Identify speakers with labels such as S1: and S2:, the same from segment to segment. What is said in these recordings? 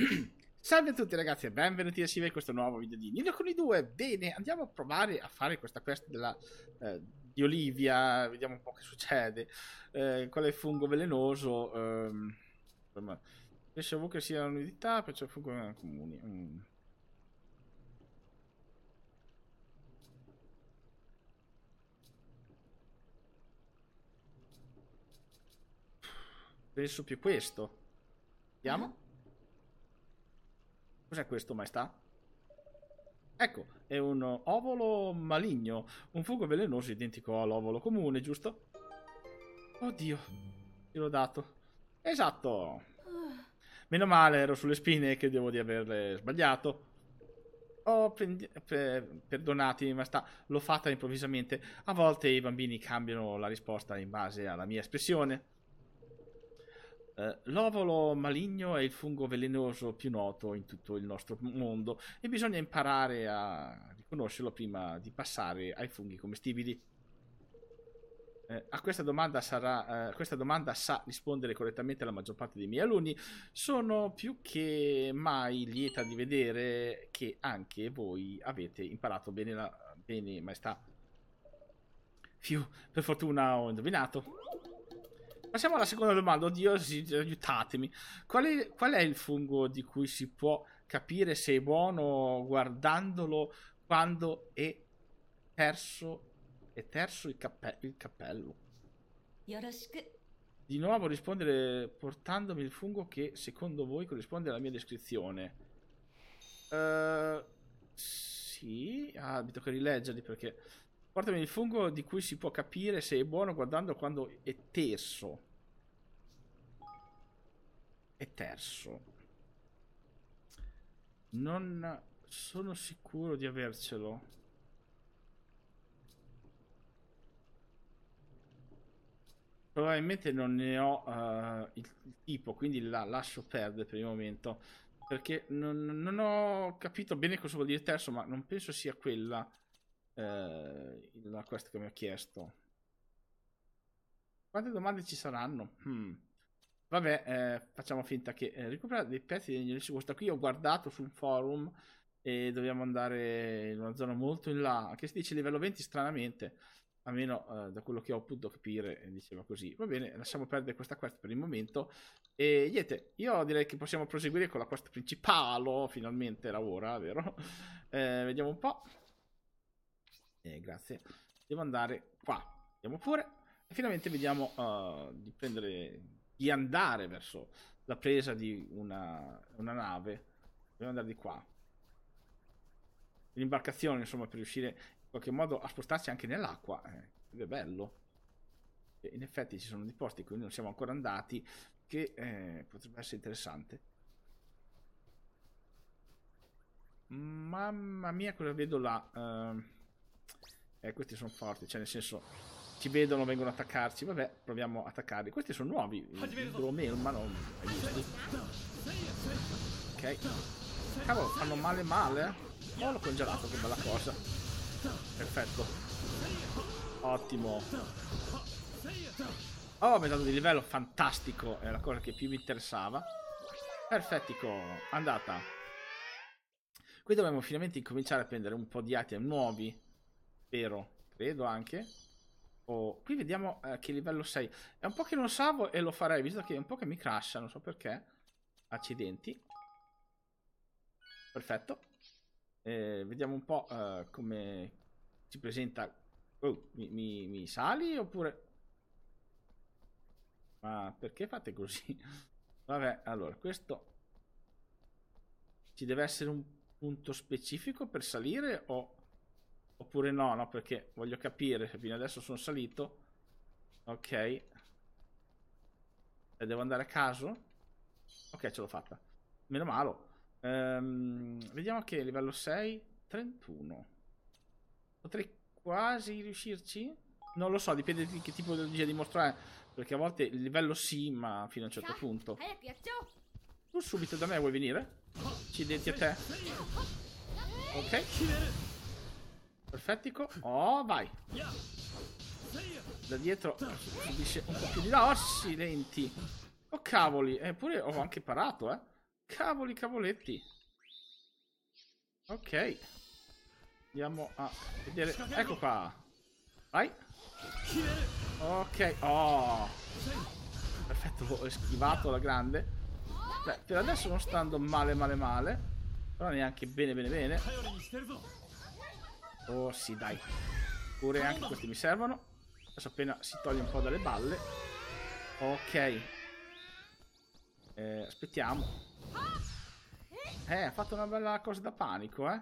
S1: Salve a tutti ragazzi e benvenuti assieme a questo nuovo video di Nino con i due. Bene, andiamo a provare a fare questa quest della, eh, di Olivia, vediamo un po' che succede. Eh, il fungo velenoso? Ehm, pensavo che sia un'unità, perciò fungo comuni. Mm. Penso più questo. Vediamo. Cos'è questo, maestà? Ecco, è un ovolo maligno, un fungo velenoso identico all'ovolo comune, giusto? Oddio, gliel'ho dato. Esatto. Meno male, ero sulle spine che devo di averle sbagliato. Oh, prendi- per- perdonatemi, ma sta- l'ho fatta improvvisamente. A volte i bambini cambiano la risposta in base alla mia espressione. Eh, l'ovolo maligno è il fungo velenoso più noto in tutto il nostro mondo e bisogna imparare a riconoscerlo prima di passare ai funghi commestibili. Eh, a questa domanda, sarà, eh, questa domanda sa rispondere correttamente la maggior parte dei miei alunni. Sono più che mai lieta di vedere che anche voi avete imparato bene, la, bene maestà. Fiu, per fortuna ho indovinato. Passiamo alla seconda domanda, oddio, aiutatemi. Qual è, qual è il fungo di cui si può capire se è buono guardandolo quando è perso, è terzo il, cappe- il cappello? Yoroshiku di nuovo rispondere portandomi il fungo che secondo voi corrisponde alla mia descrizione. Uh, sì, ah, mi tocca rileggerli perché Portami il fungo di cui si può capire se è buono guardando quando è teso. È terso. Non sono sicuro di avercelo. Probabilmente non ne ho uh, eh, il, il tipo, quindi la lascio perdere per il momento. Perché non, non ho capito bene cosa vuol dire terzo, ma non penso sia quella eh, la quest che mi ha chiesto. Quante domande ci saranno? Hmm. Vabbè, eh, facciamo finta che eh, recupera dei pezzi di Angelici. Questa qui ho guardato su un forum e dobbiamo andare in una zona molto in là, che si dice livello 20 stranamente, almeno eh, da quello che ho potuto capire, eh, diceva così. Va bene, lasciamo perdere questa quest per il momento. E niente, io direi che possiamo proseguire con la quest principale, finalmente era ora, vero? Eh, vediamo un po' eh, grazie devo andare qua andiamo pure e finalmente vediamo uh, di prendere di andare verso la presa di una, una nave dobbiamo andare di qua l'imbarcazione insomma per riuscire in qualche modo a spostarsi anche nell'acqua eh, è bello e in effetti ci sono dei posti quindi non siamo ancora andati che eh, potrebbe essere interessante mamma mia cosa vedo là uh eh, questi sono forti, cioè nel senso ci vedono, vengono a attaccarci, vabbè, proviamo a attaccarli. Questi sono nuovi, Dromel, ma non... Ok. Cavolo, fanno male male. Oh, eh. l'ho congelato, che bella cosa. Perfetto. Ottimo. Oh, metà di livello, fantastico. È la cosa che più mi interessava. Perfettico, andata. Qui dobbiamo finalmente incominciare a prendere un po' di item nuovi spero, credo anche. Oh, qui vediamo a eh, che livello sei. È un po' che non salvo e lo farei, visto che è un po' che mi crasha, non so perché. Accidenti. Perfetto. Eh, vediamo un po' eh, come si presenta. Oh, mi, mi, mi, sali oppure... Ma perché fate così? Vabbè, allora, questo... Ci deve essere un punto specifico per salire o... Oppure no, no, perché voglio capire se fino adesso sono salito. Ok. E devo andare a caso? Ok, ce l'ho fatta. Meno male. Ehm, vediamo che livello 6, 31. Potrei quasi riuscirci? Non lo so, dipende di che tipo di energia di mostro Perché a volte il livello sì, ma fino a un certo punto. Tu subito da me vuoi venire? Accidenti a te. Ok. Perfettico. Oh, vai. Da dietro subisce un po' più di là. Oh, silenti. Oh, cavoli. Eppure eh, ho anche parato, eh. Cavoli, cavoletti. Ok. Andiamo a vedere. Ecco qua. Vai. Ok. Oh. Perfetto, ho schivato la grande. Beh, per adesso non sto andando male, male, male. Però neanche bene, bene, bene. Oh sì, dai. Pure anche questi mi servono. Adesso appena si toglie un po' dalle balle. Ok. Eh, aspettiamo. Eh, ha fatto una bella cosa da panico, eh.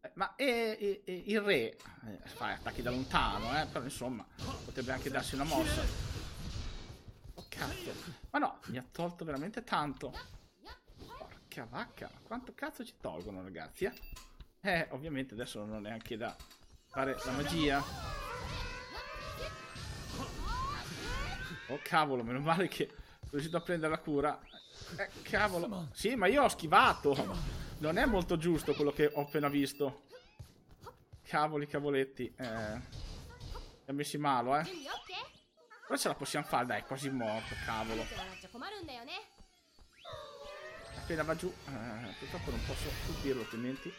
S1: eh ma e il re eh, fa attacchi da lontano, eh. Però insomma, potrebbe anche darsi una mossa. Oh cazzo. Ma no, mi ha tolto veramente tanto. Porca vacca, ma quanto cazzo ci tolgono, ragazzi, eh. Eh, ovviamente adesso non ho neanche da fare la magia. Oh cavolo, meno male che sono riuscito a prendere la cura. Eh, cavolo. Sì, ma io ho schivato. Non è molto giusto quello che ho appena visto. Cavoli, cavoletti. Eh. Ci ha messi male, eh. Però ce la possiamo fare, dai, è quasi morto, cavolo. Appena va giù. Eh, purtroppo non posso colpirlo, altrimenti.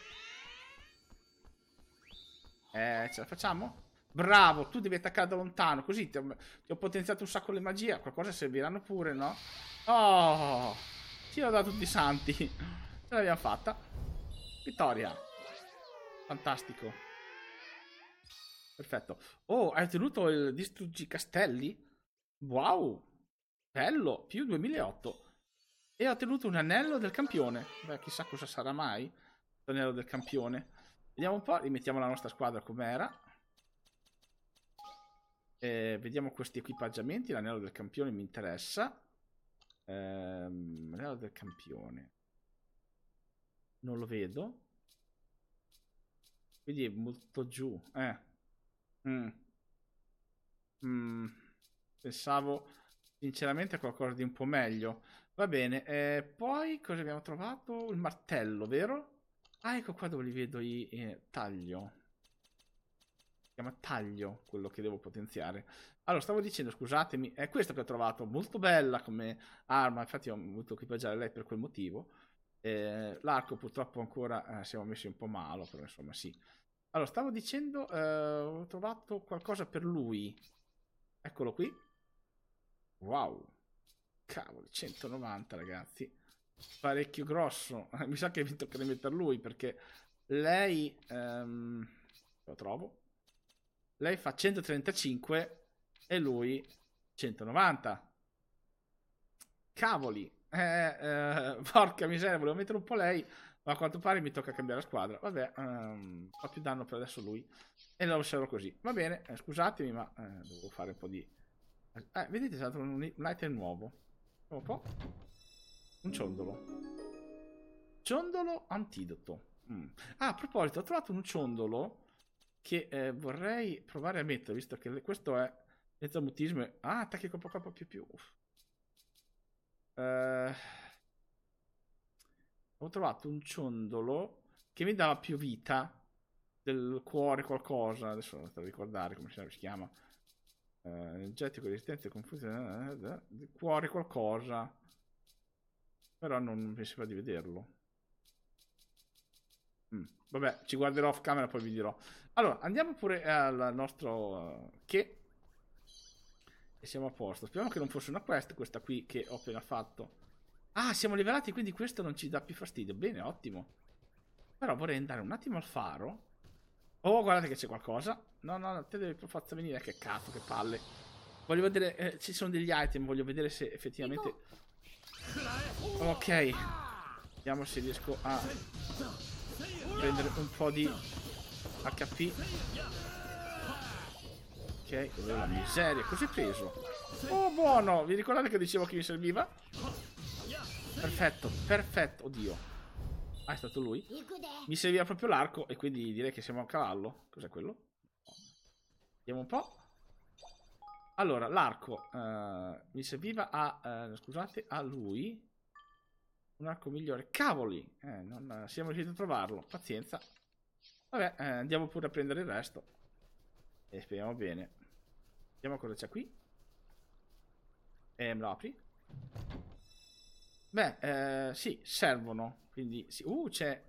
S1: Eh, ce la facciamo? Bravo, tu devi attaccare da lontano, così ti ho, ti ho potenziato un sacco le magie. Qualcosa serviranno pure, no? Oh, tiro da tutti i santi. Ce l'abbiamo fatta. Vittoria. Fantastico. Perfetto. Oh, hai ottenuto il distruggi castelli? Wow. Bello, più 2008. E ho ottenuto un anello del campione. Beh, chissà cosa sarà mai l'anello del campione. Vediamo un po', rimettiamo la nostra squadra com'era. Eh, vediamo questi equipaggiamenti. L'anello del campione mi interessa. Ehm, l'anello del campione. Non lo vedo. Quindi è molto giù. Eh. Mm. Mm. Pensavo sinceramente a qualcosa di un po' meglio. Va bene. Eh, poi cosa abbiamo trovato? Il martello, vero? Ah, ecco qua dove li vedo i eh, taglio. Si chiama taglio quello che devo potenziare. Allora, stavo dicendo, scusatemi, è questa che ho trovato molto bella come arma, infatti ho voluto equipaggiare lei per quel motivo. Eh, l'arco purtroppo ancora eh, siamo messi un po' malo, però insomma sì. Allora, stavo dicendo, eh, ho trovato qualcosa per lui. Eccolo qui. Wow. Cavolo, 190 ragazzi parecchio grosso. Mi sa che tocca rimettere lui perché lei. Ehm, lo trovo. Lei fa 135 e lui 190. Cavoli. Eh, eh, porca miseria, volevo mettere un po' lei, ma a quanto pare mi tocca cambiare squadra. Vabbè, ehm, fa più danno per adesso lui e lo lascerò così. Va bene, eh, scusatemi, ma eh, devo fare un po' di... Eh, vedete, è stato un, un item nuovo. Un po'. Un ciondolo. Ciondolo antidoto. Mm. Ah, a proposito, ho trovato un ciondolo che eh, vorrei provare a mettere, visto che le, questo è senza mutismo. Ah, attacchi KK più più. più. Uh, ho trovato un ciondolo che mi dava più vita del cuore qualcosa. Adesso non sto a ricordare come si chiama. Uh, eh, energetico, resistenza, confusione. Eh, eh, del cuore qualcosa. Però non mi sembra di vederlo. Mm. Vabbè, ci guarderò off camera e poi vi dirò. Allora, andiamo pure al nostro uh, che. E siamo a posto. Speriamo che non fosse una quest, questa qui che ho appena fatto. Ah, siamo livelati, quindi questo non ci dà più fastidio. Bene, ottimo. Però vorrei andare un attimo al faro. Oh, guardate che c'è qualcosa. No, no, no, te devi per forza venire. Che cazzo, che palle. Voglio vedere, eh, ci sono degli item, voglio vedere se effettivamente... Tipo Ok. Vediamo se riesco a prendere un po' di HP. Ok, oh la miseria, cos'è preso? Oh buono, vi ricordate che dicevo che mi serviva? Perfetto, perfetto, oddio. Ah, è stato lui. Mi serviva proprio l'arco e quindi direi che siamo a cavallo. Cos'è quello? Vediamo un po'. Allora, l'arco eh, mi serviva a... Eh, scusate, a lui. Un arco migliore. Cavoli! Eh, non eh, siamo riusciti a trovarlo. Pazienza. Vabbè, eh, andiamo pure a prendere il resto. E speriamo bene. Vediamo cosa c'è qui. E eh, me lo apri? Beh, eh, sì, servono. Quindi, sì. Uh, c'è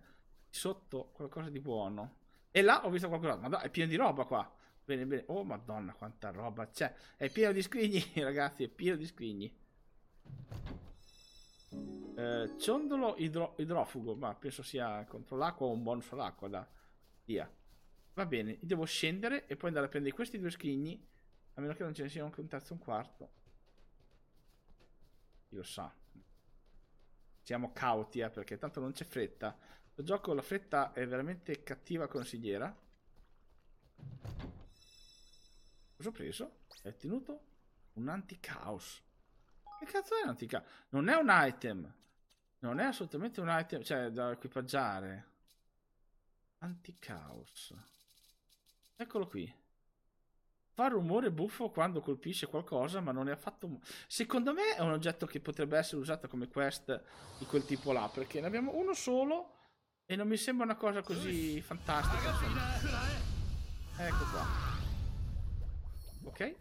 S1: sotto qualcosa di buono. E là ho visto qualcosa. Ma è pieno di roba qua. Bene, bene. Oh, madonna, quanta roba. c'è è pieno di scrigni, ragazzi, è pieno di scrigni. Eh, ciondolo idro- idrofugo, ma penso sia contro l'acqua o un bonus all'acqua, da... Via. Va bene, devo scendere e poi andare a prendere questi due scrigni, a meno che non ce ne sia anche un terzo e un quarto. Chi lo sa. Siamo cauti, eh, perché tanto non c'è fretta. Lo gioco, la fretta è veramente cattiva consigliera. Cosa ho preso? E ottenuto un anti-caos. Che cazzo è un anti-caos? Non è un item. Non è assolutamente un item, cioè da equipaggiare. Anti-caos. Eccolo qui. Fa rumore buffo quando colpisce qualcosa, ma non è affatto... Secondo me è un oggetto che potrebbe essere usato come quest di quel tipo là, perché ne abbiamo uno solo e non mi sembra una cosa così fantastica. Ecco qua. Ok.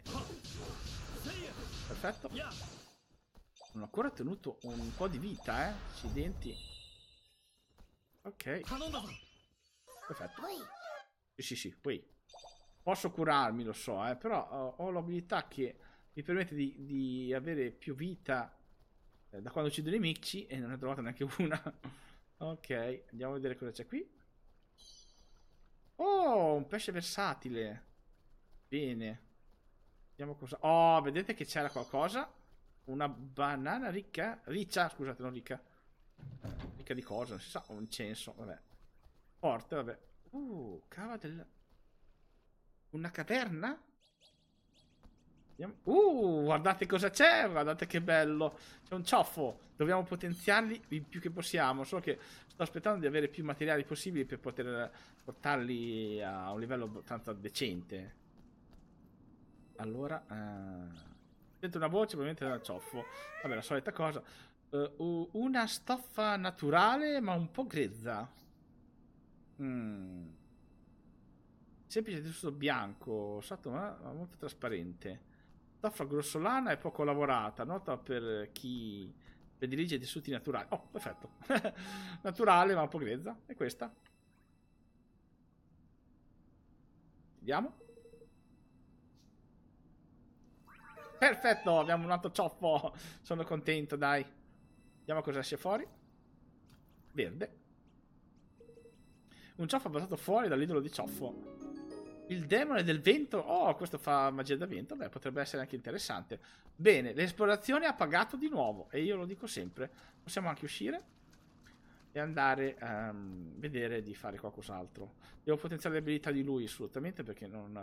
S1: Perfetto. Non ho ancora tenuto un po' di vita, eh. Accidenti. Ok. Perfetto. Sì, sì, sì. Poi. Posso curarmi, lo so, eh. Però eh, ho l'abilità che mi permette di, di avere più vita eh, da quando uccido i nemici e non ne ho trovata neanche una. ok. Andiamo a vedere cosa c'è qui. Oh, un pesce versatile. Bene. Vediamo cosa... Oh, vedete che c'era qualcosa? Una banana ricca? Riccia, scusate, non ricca. Ricca di cosa? Non si sa, un censo, vabbè. Forte, vabbè. Uh, cava del... Una caverna? Uh, guardate cosa c'è, guardate che bello. C'è un ciuffo. Dobbiamo potenziarli il più che possiamo. Solo che sto aspettando di avere più materiali possibili per poter portarli a un livello abbastanza decente. Allora... Eh... Sento una voce probabilmente da cioffo. Vabbè, la solita cosa. Uh, una stoffa naturale ma un po' grezza. Mm. Semplice tessuto bianco, sotto ma molto trasparente. Stoffa grossolana e poco lavorata, nota per chi predilige tessuti naturali. Oh, perfetto. naturale ma un po' grezza. è questa? Vediamo. Perfetto, abbiamo un altro cioppo. Sono contento, dai. Vediamo cosa esce fuori. Verde. Un ciuffo abbassato fuori dall'idolo di ciuffo. Il demone del vento. Oh, questo fa magia da vento. Beh, potrebbe essere anche interessante. Bene, l'esplorazione ha pagato di nuovo. E io lo dico sempre. Possiamo anche uscire e andare a um, ehm, vedere di fare qualcos'altro. Devo potenziare le abilità di lui assolutamente perché non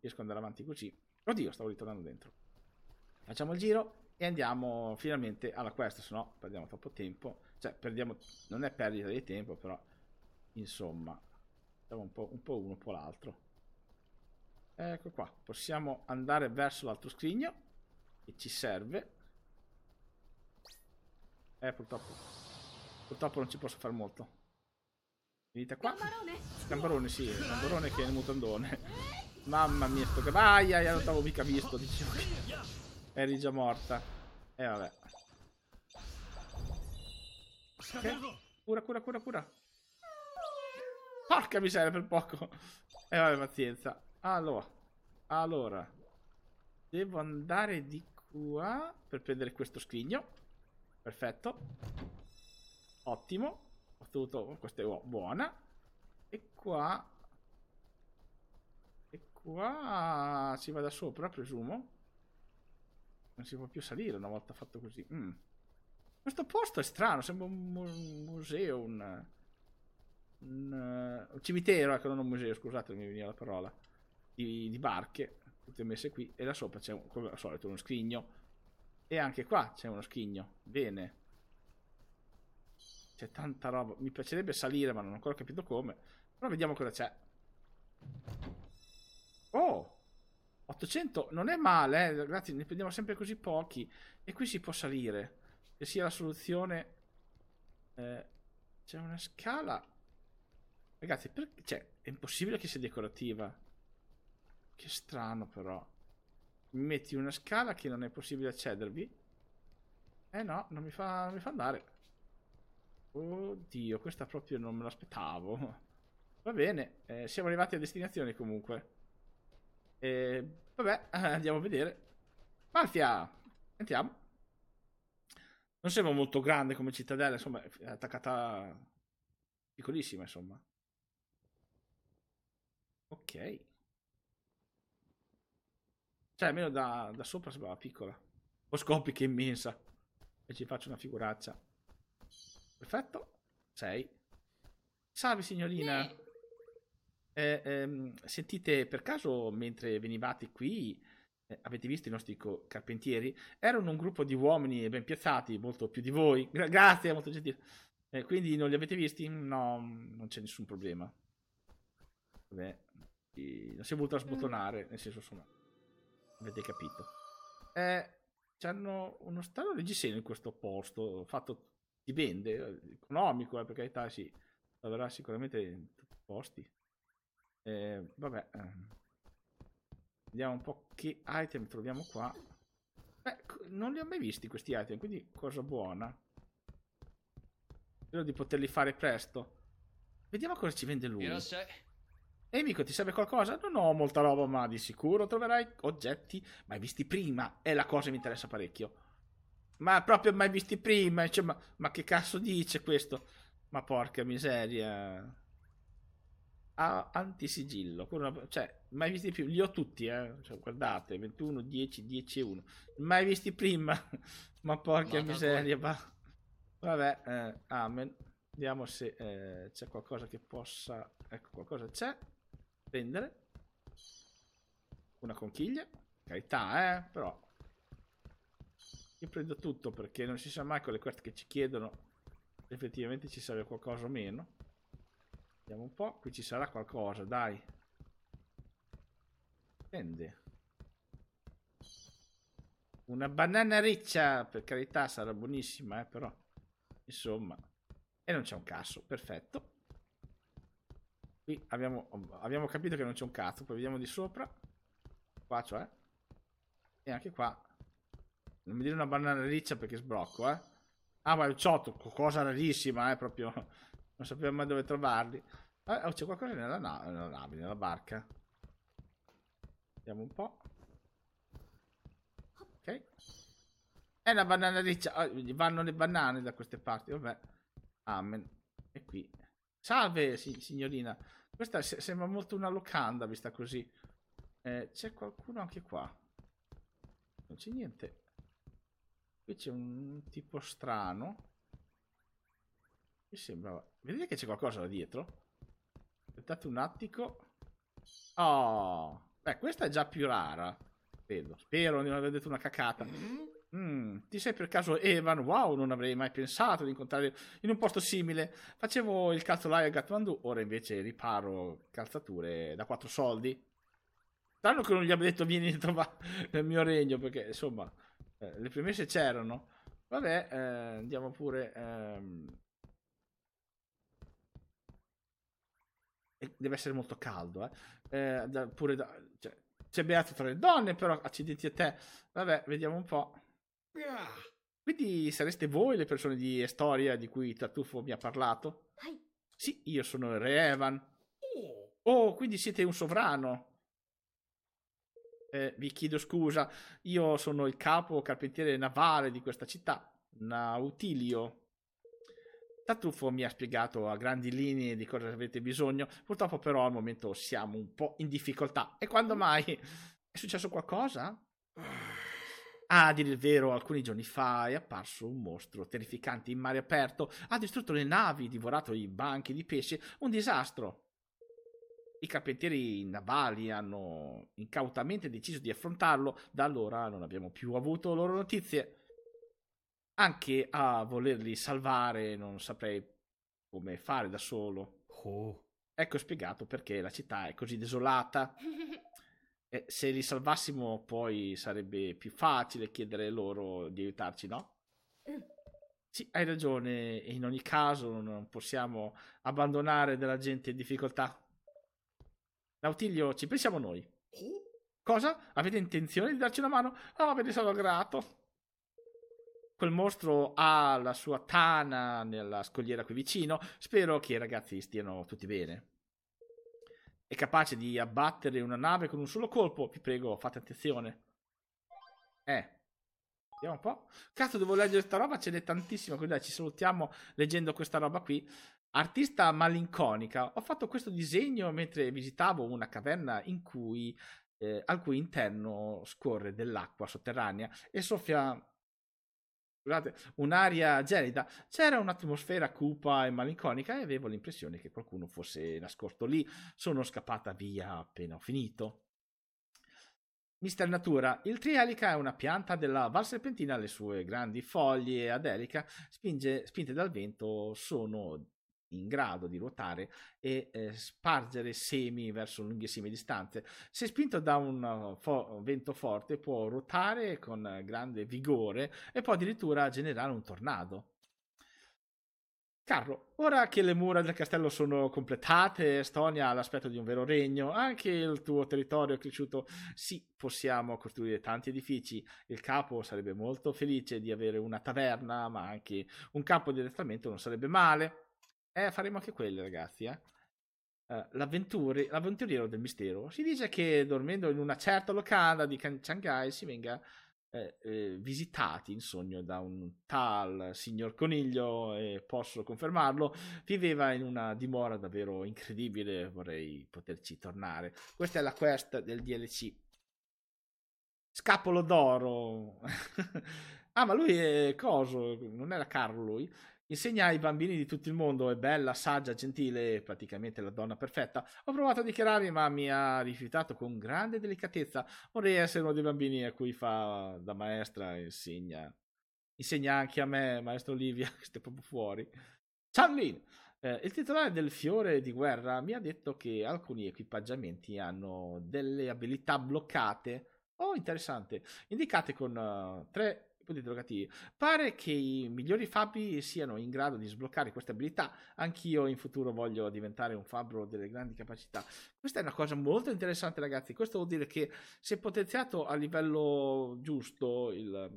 S1: riesco ad andare avanti così. Oddio, stavo ritornando dentro. Facciamo il giro e andiamo finalmente alla quest, se no perdiamo troppo tempo. Cioè, perdiamo... non è perdita di tempo, però... Insomma, diciamo un po', un po' uno, un po' l'altro. Ecco qua, possiamo andare verso l'altro scrigno, che ci serve. Eh, purtroppo, purtroppo non ci posso fare molto. Venite qua. Cambarone! sì, cambarone che è il mutandone. Mamma mia, sto che... Aia, ah, non t'avevo mica visto, dicevo che... Eri già morta. E eh, vabbè. Okay. Cura, cura, cura, cura. Porca miseria per poco. E eh, vabbè, pazienza. Allora. Allora. Devo andare di qua per prendere questo scrigno. Perfetto. Ottimo. Ho ottenuto questa è buona. E qua... E qua si va da sopra, presumo. Non si può più salire una volta fatto così. Mm. Questo posto è strano, sembra un mu- museo, un, un, un, cimitero, ecco, non un museo, scusate, mi veniva la parola, di, di barche, tutte messe qui, e là sopra c'è, un, come al solito, uno scrigno. E anche qua c'è uno scrigno. Bene. C'è tanta roba. Mi piacerebbe salire, ma non ho ancora capito come. Però vediamo cosa c'è. Oh! 800 non è male, eh? grazie, ne prendiamo sempre così pochi. E qui si può salire. Che sia la soluzione... Eh, c'è una scala... Ragazzi, per... cioè, è impossibile che sia decorativa. Che strano però. Mi metti una scala che non è possibile accedervi. Eh no, non mi fa, non mi fa andare. Oddio, questa proprio non me l'aspettavo. Va bene, eh, siamo arrivati a destinazione comunque. E, vabbè, andiamo a vedere. Mafia! Entriamo. Non sembra molto grande come cittadella, insomma, è attaccata piccolissima, insomma. Ok. Cioè, almeno da, da sopra sembrava piccola. O scopri che è immensa. E ci faccio una figuraccia. Perfetto. Sei. Salve signorina. Eh, ehm, sentite, per caso, mentre venivate qui, eh, avete visto i nostri co- carpentieri? Erano un gruppo di uomini ben piazzati, molto più di voi. Gra- grazie, molto gentile. Eh, quindi non li avete visti? No, non c'è nessun problema. Vabbè, non si è voluto sbottonare, mm. nel senso, insomma, avete capito. Eh, hanno uno strano reggiseno in questo posto, fatto di vende, eh, economico, eh, per carità, sì, Avrà sicuramente in tutti i posti. Eh, vabbè. Ehm, vediamo un po' che item troviamo qua. Beh, non li ho mai visti questi item, quindi cosa buona. Spero di poterli fare presto. Vediamo cosa ci vende lui. Ehi, amico, ti serve qualcosa? Non ho molta roba, ma di sicuro troverai oggetti mai visti prima. È la cosa che mi interessa parecchio. Ma proprio mai visti prima. Cioè, ma, ma che cazzo dice questo? Ma porca miseria a antisigillo, una, cioè, mai visti più, li ho tutti, eh? cioè, guardate, 21, 10, 10 e 1, mai visti prima, ma porca ma miseria, ma... vabbè, eh, amen, vediamo se eh, c'è qualcosa che possa, ecco qualcosa c'è, prendere, una conchiglia, carità eh, però, io prendo tutto perché non si sa mai con le quest che ci chiedono, effettivamente ci serve qualcosa o meno, Vediamo un po', qui ci sarà qualcosa, dai. Tende. Una banana riccia, per carità, sarà buonissima, eh, però. Insomma. E non c'è un cazzo, perfetto. Qui abbiamo, abbiamo, capito che non c'è un cazzo, poi vediamo di sopra. Qua cioè. E anche qua. Non mi dire una banana riccia perché sblocco, eh. Ah, ma il ciotto, cosa rarissima, eh, proprio non sappiamo mai dove trovarli. Ah, oh, c'è qualcosa nella, na nella nave, nella barca. Vediamo un po'. Ok. È una banana riccia. Oh, vanno le banane da queste parti, vabbè. Amen. E qui. Salve, si signorina. Questa se sembra molto una locanda vista così. Eh, c'è qualcuno anche qua. Non c'è niente. Qui c'è un tipo strano. Mi sembra Vedete che c'è qualcosa là dietro? Aspettate un attico. Oh, beh, questa è già più rara. Vedo. Spero di non aver detto una cacata. Mm, ti sei per caso Evan? Wow, non avrei mai pensato di incontrare in un posto simile. Facevo il calzolaio a Gatmandu, ora invece riparo calzature da quattro soldi. Tanto che non gli abbia detto vieni trova nel mio regno, perché insomma eh, le premesse c'erano. Vabbè, eh, andiamo pure... Ehm deve essere molto caldo, eh. eh da, pure da, cioè, c'è beato tra le donne, però accidenti a te. Vabbè, vediamo un po'. Ah. Quindi sareste voi le persone di Estoria di cui Tartufo mi ha parlato? Sì, io sono il re Evan. Oh. oh, quindi siete un sovrano. Eh, vi chiedo scusa, io sono il capo carpentiere navale di questa città, Nautilio. Tartufo mi ha spiegato a grandi linee di cosa avete bisogno, purtroppo però al momento siamo un po' in difficoltà. E quando mai? È successo qualcosa? Ah, ah a dire il vero, alcuni giorni fa è apparso un mostro terrificante in mare aperto, ha distrutto le navi, divorato i banchi di pesce, un disastro. I carpentieri navali hanno incautamente deciso di affrontarlo, da allora non abbiamo più avuto loro notizie anche a volerli salvare non saprei come fare da solo. Oh. Ecco spiegato perché la città è così desolata. e se li salvassimo poi sarebbe più facile chiedere loro di aiutarci, no? Mm. Sì, hai ragione, in ogni caso non possiamo abbandonare della gente in difficoltà. Nautilio, ci pensiamo noi. Cosa? Avete intenzione di darci una mano? Ah, oh, ve ne sono grato. Quel mostro ha la sua tana nella scogliera qui vicino. Spero che i ragazzi stiano tutti bene. È capace di abbattere una nave con un solo colpo. Vi prego, fate attenzione. Eh. Vediamo un po'. Cazzo, devo leggere questa roba, ce n'è tantissima. Quindi dai, ci salutiamo leggendo questa roba qui. Artista malinconica. Ho fatto questo disegno mentre visitavo una caverna in cui eh, al cui interno scorre dell'acqua sotterranea e soffia scusate, un'aria gelida. C'era un'atmosfera cupa e malinconica e avevo l'impressione che qualcuno fosse nascosto lì. Sono scappata via appena ho finito. Mister Natura, il trielica è una pianta della Val Serpentina, le sue grandi foglie ad elica, spinte dal vento, sono in grado di ruotare e eh, spargere semi verso lunghissime distanze. Se spinto da un uh, fo- uh, vento forte può ruotare con grande vigore e può addirittura generare un tornado. Carlo, ora che le mura del castello sono completate, Estonia ha l'aspetto di un vero regno, anche il tuo territorio è cresciuto, sì, possiamo costruire tanti edifici, il capo sarebbe molto felice di avere una taverna, ma anche un campo di addestramento non sarebbe male. Eh, faremo anche quelle, ragazzi. Eh. Uh, l'avventuri- l'avventuriero del mistero. Si dice che dormendo in una certa locanda di Shanghai si venga eh, eh, visitati in sogno da un tal signor Coniglio, e posso confermarlo, viveva in una dimora davvero incredibile, vorrei poterci tornare. Questa è la quest del DLC. Scapolo d'oro. ah, ma lui è coso, non era Carlo lui. Insegna ai bambini di tutto il mondo, è bella, saggia, gentile, praticamente la donna perfetta. Ho provato a dichiararmi, ma mi ha rifiutato con grande delicatezza. Vorrei essere uno dei bambini a cui fa da maestra e insegna. Insegna anche a me, maestro Olivia, che stai proprio fuori. Chanlin, eh, il titolare del fiore di guerra mi ha detto che alcuni equipaggiamenti hanno delle abilità bloccate. Oh, interessante. Indicate con uh, tre punti interrogativi. Pare che i migliori fabbri siano in grado di sbloccare queste abilità. Anch'io in futuro voglio diventare un fabbro delle grandi capacità. Questa è una cosa molto interessante, ragazzi. Questo vuol dire che se potenziato a livello giusto il,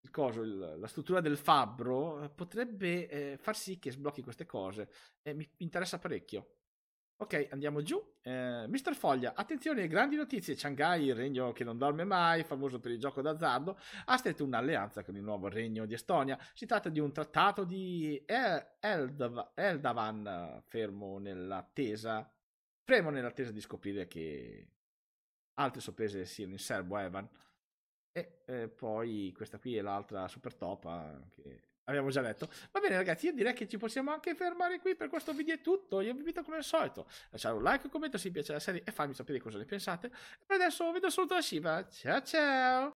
S1: il coso, il, la struttura del fabbro, eh, potrebbe eh, far sì che sblocchi queste cose. E mi interessa parecchio. Ok, andiamo giù. Eh, Mister Foglia, attenzione, grandi notizie. Shanghai, il regno che non dorme mai, famoso per il gioco d'azzardo, ha stretto un'alleanza con il nuovo regno di Estonia. Si tratta di un trattato di Eldavan, fermo nell'attesa, Fremo nell'attesa di scoprire che altre sorprese siano in serbo Evan. E eh, poi questa qui è l'altra super topa, che abbiamo già detto. Va bene, ragazzi, io direi che ci possiamo anche fermare qui. Per questo video è tutto. Io vi invito come al solito. Lasciare un like, un commento se vi piace la serie e fammi sapere cosa ne pensate. E adesso vi do saluto da Shiva. Ciao ciao!